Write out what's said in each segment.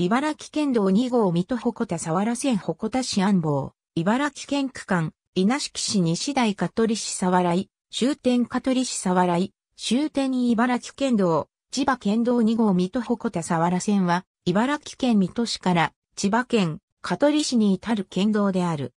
茨城県道2号水戸鉾田沢原線鉾田市安房、茨城県区間、稲敷市西大香取市沢来、終点香取市沢来、終点茨城県道、千葉県道2号水戸鉾田沢良線は、茨城県水戸市から千葉県香取市に至る県道である。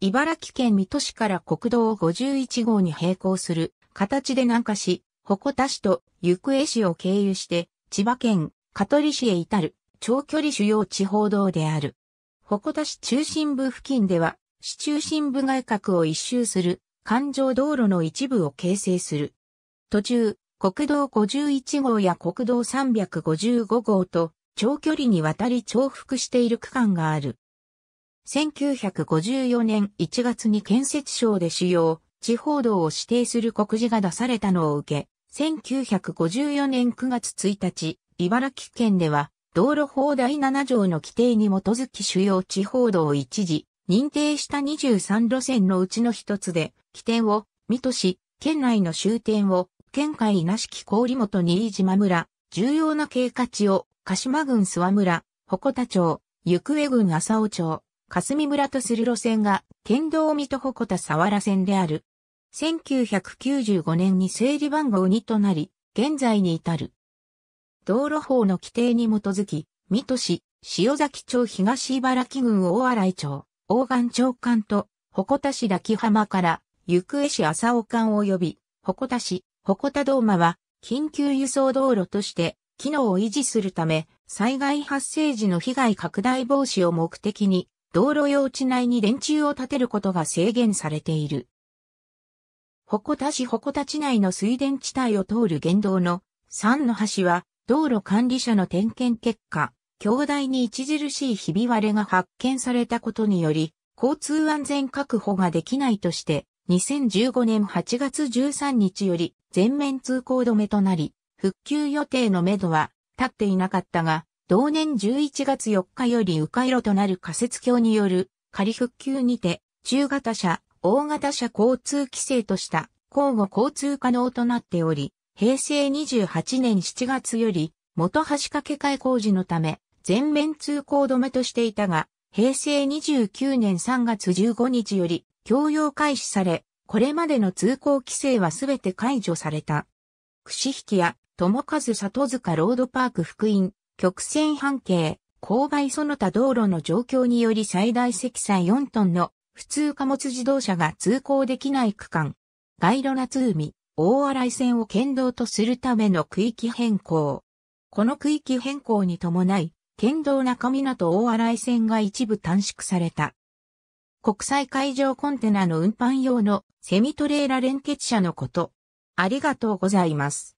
茨城県水戸市から国道51号に並行する形で南下し、鉾田市と行方市を経由して、千葉県香取市へ至る。長距離主要地方道である。鉾田市中心部付近では、市中心部外郭を一周する環状道路の一部を形成する。途中、国道51号や国道355号と長距離にわたり重複している区間がある。1954年1月に建設省で主要地方道を指定する告示が出されたのを受け、1954年9月1日、茨城県では道路法第7条の規定に基づき主要地方道を一時認定した23路線のうちの一つで、起点を水戸市、県内の終点を県海稲敷郡元新島村、重要な経過地を鹿島郡諏訪村、鉾田町、行方郡浅尾町、霞村とする路線が、県道水戸鉾田沢原線である。1995年に整理番号2となり、現在に至る。道路法の規定に基づき、水戸市、塩崎町東茨城郡大洗町、大岩町間と、鉾田市滝浜から、行方市浅尾間及び、鉾田市、鉾田道間は、緊急輸送道路として、機能を維持するため、災害発生時の被害拡大防止を目的に、道路用地内に電柱を建てることが制限されている。鉾田市鉾田地内の水田地帯を通る原道の3の橋は道路管理者の点検結果、強大に著しいひび割れが発見されたことにより、交通安全確保ができないとして、2015年8月13日より全面通行止めとなり、復旧予定のめどは立っていなかったが、同年11月4日より迂回路となる仮設橋による仮復旧にて、中型車、大型車交通規制とした交互交通可能となっており、平成28年7月より、元橋掛け替え工事のため、全面通行止めとしていたが、平成29年3月15日より、共用開始され、これまでの通行規制はすべて解除された。串引きや、友和里塚ロードパーク福音、曲線半径、勾配その他道路の状況により最大積載4トンの普通貨物自動車が通行できない区間。ガイロナツ海、大洗線を県道とするための区域変更。この区域変更に伴い、県道中港大洗線が一部短縮された。国際海上コンテナの運搬用のセミトレーラ連結車のこと。ありがとうございます。